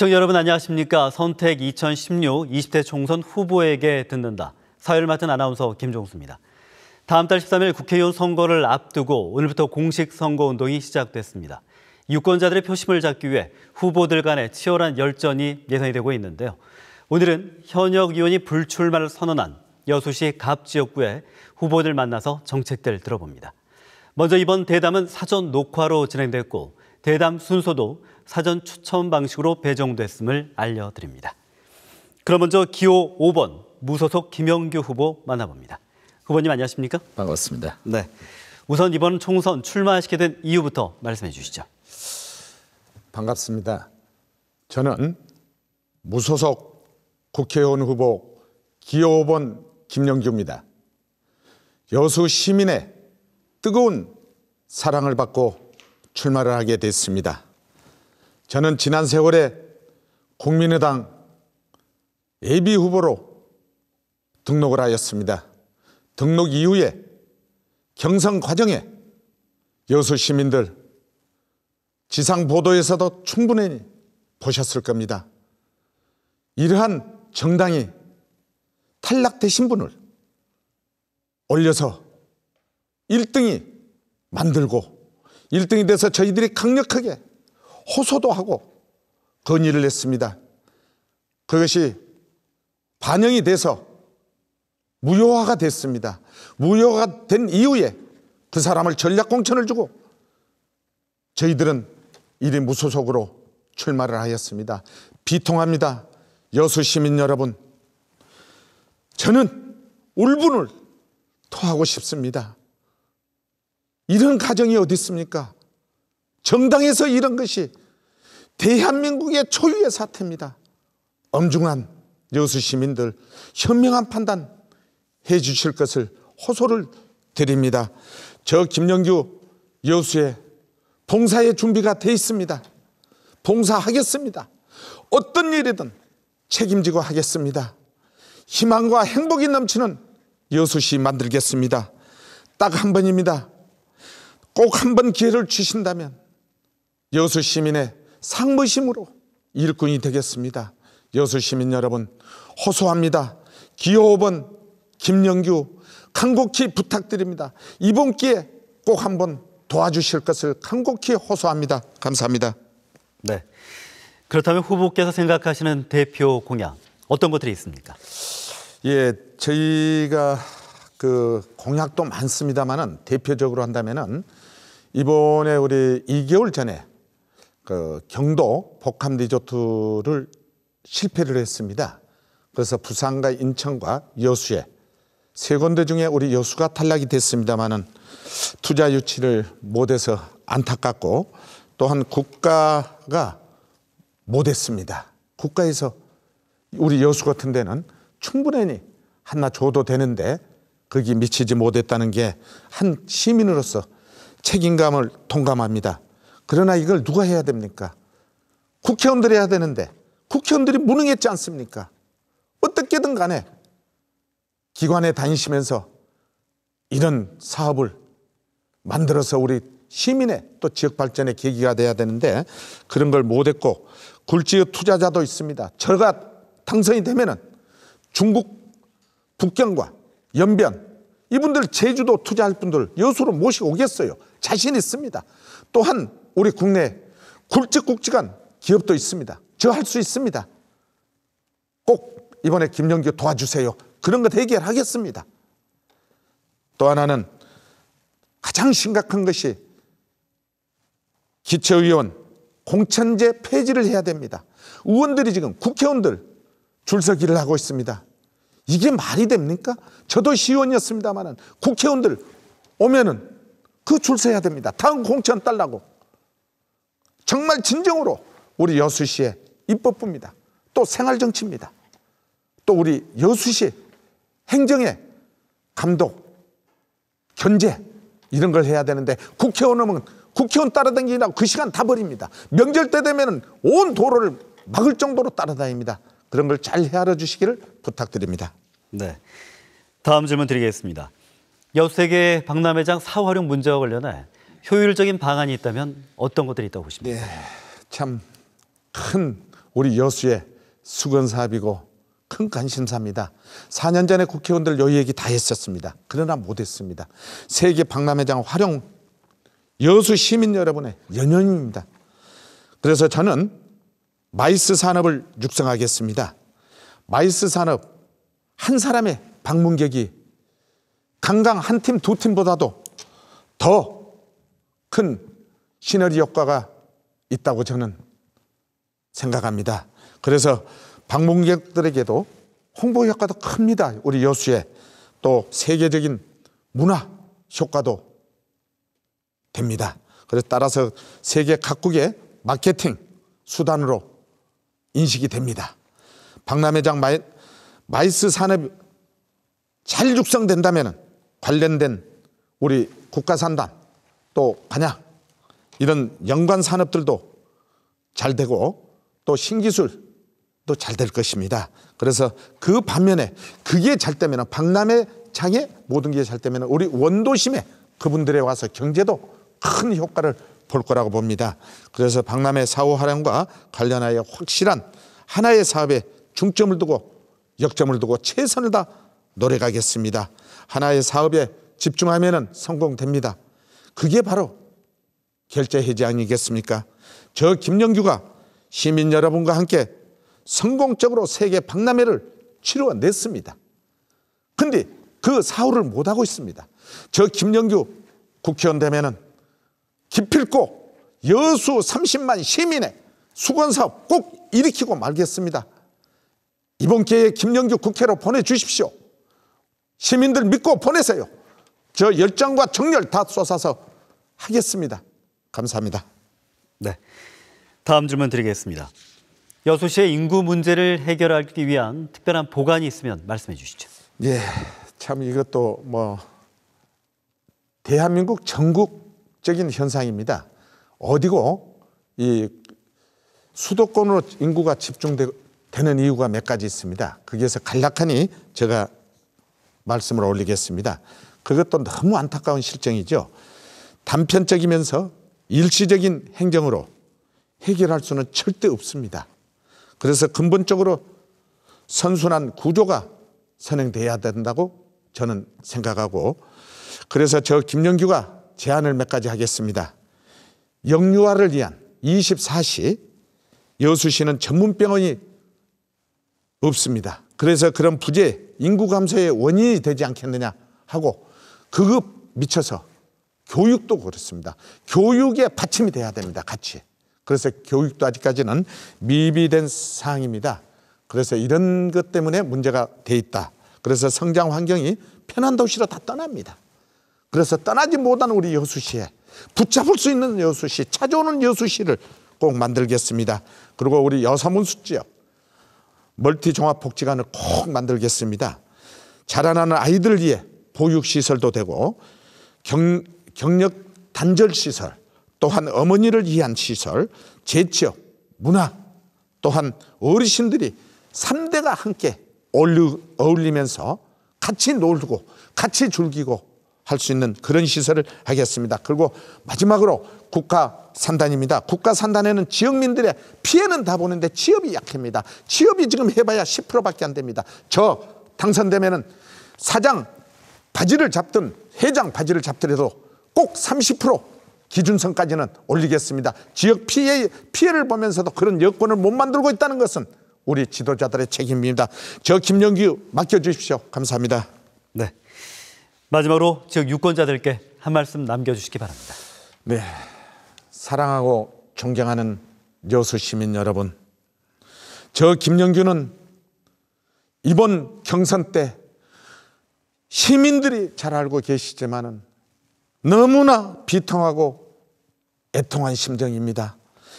시청자 여러분 안녕하십니까? 선택 2016 20대 총선 후보에게 듣는다. 사회를 맡은 아나운서 김종수입니다. 다음 달 13일 국회의원 선거를 앞두고 오늘부터 공식 선거운동이 시작됐습니다. 유권자들의 표심을 잡기 위해 후보들 간의 치열한 열전이 예상이 되고 있는데요. 오늘은 현역 의원이 불출마를 선언한 여수시 갑 지역구에 후보들 만나서 정책들 들어봅니다. 먼저 이번 대담은 사전 녹화로 진행됐고 대담 순서도 사전 추첨 방식으로 배정됐음을 알려드립니다. 그럼 먼저 기호 5번 무소속 김영규 후보 만나봅니다. 후보님 안녕하십니까? 반갑습니다. 네. 우선 이번 총선 출마하시게 된 이유부터 말씀해 주시죠. 반갑습니다. 저는 무소속 국회의원 후보 기호 5번 김영규입니다. 여수 시민의 뜨거운 사랑을 받고 출마를 하게 됐습니다. 저는 지난 세월에 국민의당 예비 후보로 등록을 하였습니다. 등록 이후에 경선 과정에 여수 시민들 지상 보도에서도 충분히 보셨을 겁니다. 이러한 정당이 탈락되신 분을 올려서 1등이 만들고 1등이 돼서 저희들이 강력하게 호소도 하고 건의를 했습니다. 그것이 반영이 돼서 무효화가 됐습니다. 무효화가 된 이후에 그 사람을 전략공천을 주고 저희들은 이리 무소속으로 출마를 하였습니다. 비통합니다. 여수 시민 여러분. 저는 울분을 토하고 싶습니다. 이런 가정이 어디 있습니까? 정당에서 이런 것이 대한민국의 초유의 사태입니다. 엄중한 여수 시민들 현명한 판단 해 주실 것을 호소를 드립니다. 저 김영규 여수에 봉사의 준비가 돼 있습니다. 봉사하겠습니다. 어떤 일이든 책임지고 하겠습니다. 희망과 행복이 넘치는 여수시 만들겠습니다. 딱 한 번입니다. 꼭 한 번 기회를 주신다면 여수 시민의 상부심으로 일꾼이 되겠습니다. 여수 시민 여러분 호소합니다. 기호 5번 김영규 간곡히 부탁드립니다. 이번 기회 꼭 한번 도와주실 것을 간곡히 호소합니다. 감사합니다. 네. 그렇다면 후보께서 생각하시는 대표 공약 어떤 것들이 있습니까? 예, 저희가 그 공약도 많습니다만은 대표적으로 한다면은 이번에 우리 2개월 전에 그 경도 복합 리조트를 실패를 했습니다. 그래서 부산과 인천과 여수에 세 군데 중에 우리 여수가 탈락이 됐습니다만은 투자 유치를 못해서 안타깝고 또한 국가가 못했습니다. 국가에서 우리 여수 같은 데는 충분히 하나 줘도 되는데 거기 미치지 못했다는 게 한 시민으로서 책임감을 통감합니다. 그러나 이걸 누가 해야 됩니까? 국회의원들이 해야 되는데 국회의원들이 무능했지 않습니까? 어떻게든 간에 기관에 다니시면서 이런 사업을 만들어서 우리 시민의 또 지역 발전의 계기가 돼야 되는데 그런 걸 못했고 굴지의 투자자도 있습니다. 저가 당선이 되면은 중국 북경과 연변 이분들 제주도 투자할 분들 여수로 모시고 오겠어요. 자신 있습니다. 또한 우리 국내에 굵직굵직한 기업도 있습니다. 저 할 수 있습니다. 꼭 이번에 김영규 도와주세요. 그런 것 해결하겠습니다. 또 하나는 가장 심각한 것이 기초의원 공천제 폐지를 해야 됩니다. 의원들이 지금 국회의원들 줄서기를 하고 있습니다. 이게 말이 됩니까? 저도 시의원이었습니다만은 국회의원들 오면은 그줄 서야 됩니다. 다음 공천 딸라고 정말 진정으로 우리 여수시의 입법부입니다. 또 생활정치입니다. 또 우리 여수시 행정의 감독, 견제 이런 걸 해야 되는데 국회의원 오면 국회의원 따라다니라고 그 시간 다 버립니다. 명절 때 되면 온 도로를 막을 정도로 따라다닙니다. 그런 걸 잘 헤아려 주시기를 부탁드립니다. 네. 다음 질문 드리겠습니다. 여수세계 박람회장 사활용 문제와 관련해 효율적인 방안이 있다면 어떤 것들이 있다고 보십니까? 네, 참 큰 우리 여수의 수건 사업이고 큰 관심사입니다. 4년 전에 국회의원들 요 얘기 다 했었습니다. 그러나 못했습니다. 세계 박람회장 활용 여수 시민 여러분의 연연입니다. 그래서 저는 마이스 산업을 육성하겠습니다. 마이스 산업 한 사람의 방문객이 강강 한 팀 두 팀보다도 더큰 시너지 효과가 있다고 저는 생각합니다. 그래서 방문객들에게도 홍보 효과도 큽니다. 우리 여수에 또 세계적인 문화 효과도 됩니다. 그래서 따라서 세계 각국의 마케팅 수단으로 인식이 됩니다. 박람회장 마이, 마이스 산업이 잘 육성된다면 관련된 우리 국가산단 또 간약 이런 연관 산업들도 잘 되고 또 신기술 도잘 될 것입니다. 그래서 그 반면에 그게 잘 되면 박람회 장에 모든 게 잘 되면 우리 원도심에 그분들에 와서 경제도 큰 효과를 볼 거라고 봅니다. 그래서 박람회 사후 활용과 관련하여 확실한 하나의 사업에 중점을 두고 역점을 두고 최선을 다 노력하겠습니다. 하나의 사업에 집중하면 성공됩니다. 그게 바로 결제 해제 아니겠습니까? 저 김영규가 시민 여러분과 함께 성공적으로 세계 박람회를 치러냈습니다. 근데 그 사후를 못하고 있습니다. 저 김영규 국회의원 되면은 기필코 여수 30만 시민의 수건 사업 꼭 일으키고 말겠습니다. 이번 기회에 김영규 국회로 보내주십시오. 시민들 믿고 보내세요. 저 열정과 정열 다 쏟아서 하겠습니다. 감사합니다. 네. 다음 질문 드리겠습니다. 여수시의 인구 문제를 해결하기 위한 특별한 보관이 있으면 말씀해 주시죠. 예. 참 이것도 뭐 대한민국 전국적인 현상입니다. 어디고 이 수도권으로 인구가 집중되는 이유가 몇 가지 있습니다. 거기에서 간략하니 제가 말씀을 올리겠습니다. 그것도 너무 안타까운 실정이죠. 단편적이면서 일시적인 행정으로 해결할 수는 절대 없습니다. 그래서 근본적으로 선순환 구조가 선행돼야 된다고 저는 생각하고 그래서 저 김영규가 제안을 몇 가지 하겠습니다. 영유아를 위한 24시 여수시는 전문병원이 없습니다. 그래서 그런 부재 인구 감소의 원인이 되지 않겠느냐 하고 그급 미쳐서 교육도 그렇습니다. 교육의 받침이 돼야 됩니다. 같이. 그래서 교육도 아직까지는 미비된 사항입니다. 그래서 이런 것 때문에 문제가 돼 있다. 그래서 성장 환경이 편한 도시로 다 떠납니다. 그래서 떠나지 못한 우리 여수시에 붙잡을 수 있는 여수시, 찾아오는 여수시를 꼭 만들겠습니다. 그리고 우리 여사문수 지역 멀티 종합복지관을 꼭 만들겠습니다. 자라나는 아이들 위해 보육시설도 되고 경, 경력 단절시설 또한 어머니를 위한 시설, 제치업, 문화 또한 어르신들이 3대가 함께 어울리면서 같이 놀고 같이 즐기고 할 수 있는 그런 시설을 하겠습니다. 그리고 마지막으로 국가 산단입니다. 국가 산단에는 지역민들의 피해는 다 보는데 취업이 약합니다. 취업이 지금 해봐야 10%밖에 안 됩니다. 저 당선되면은 사장 바지를 잡든 해장 바지를 잡더라도 꼭 30% 기준선까지는 올리겠습니다. 지역 피해, 피해를 보면서도 그런 여건을 못 만들고 있다는 것은 우리 지도자들의 책임입니다. 저 김영규 맡겨주십시오. 감사합니다. 네. 마지막으로 지역 유권자들께 한 말씀 남겨주시기 바랍니다. 네. 사랑하고 존경하는 여수 시민 여러분. 저 김영규는 이번 경선 때 시민들이 잘 알고 계시지만 너무나 비통하고 애통한 심정입니다.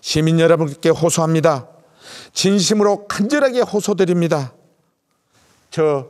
시민 여러분께 호소합니다. 진심으로 간절하게 호소드립니다. 저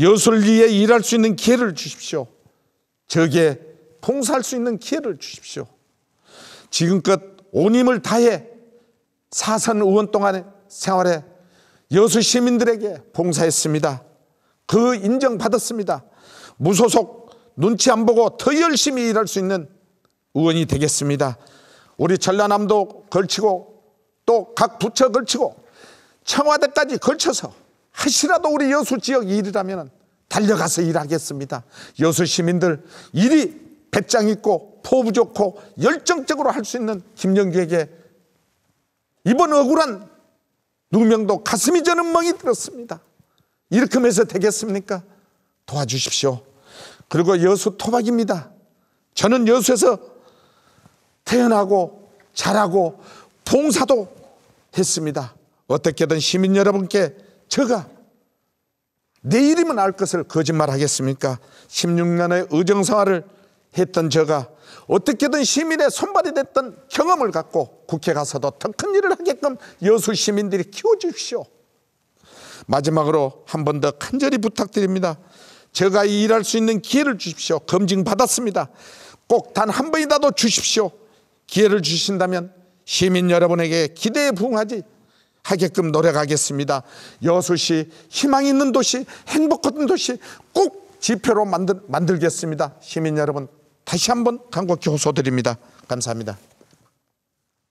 여술리에 일할 수 있는 기회를 주십시오. 저게 봉사할 수 있는 기회를 주십시오. 지금껏 온 힘을 다해 사선 의원 동안 생활에 여수 시민들에게 봉사했습니다. 그 인정받았습니다. 무소속 눈치 안 보고 더 열심히 일할 수 있는 의원이 되겠습니다. 우리 전라남도 걸치고 또 각 부처 걸치고 청와대까지 걸쳐서 하시라도 우리 여수 지역 일이라면 달려가서 일하겠습니다. 여수 시민들 일이 배짱 있고 포부 좋고 열정적으로 할 수 있는 김영기에게 이번 억울한 누명도 가슴이 저는 멍이 들었습니다. 일으키면서 되겠습니까? 도와주십시오. 그리고 여수 토박입니다. 저는 여수에서 태어나고 자라고 봉사도 했습니다. 어떻게든 시민 여러분께 제가 내 이름은 알 것을 거짓말하겠습니까? 16년의 의정생활을 했던 제가 어떻게든 시민의 손발이 됐던 경험을 갖고 국회 가서도 더 큰 일을 하게끔 여수 시민들이 키워주십시오. 마지막으로 한 번 더 간절히 부탁드립니다. 제가 일할 수 있는 기회를 주십시오. 검증 받았습니다. 꼭 단 한 번이라도 주십시오. 기회를 주신다면 시민 여러분에게 기대에 부응하지 하게끔 노력하겠습니다. 여수시 희망 있는 도시, 행복한 도시 꼭 지표로 만들, 만들겠습니다. 시민 여러분 다시 한번 간곡히 호소드립니다. 감사합니다.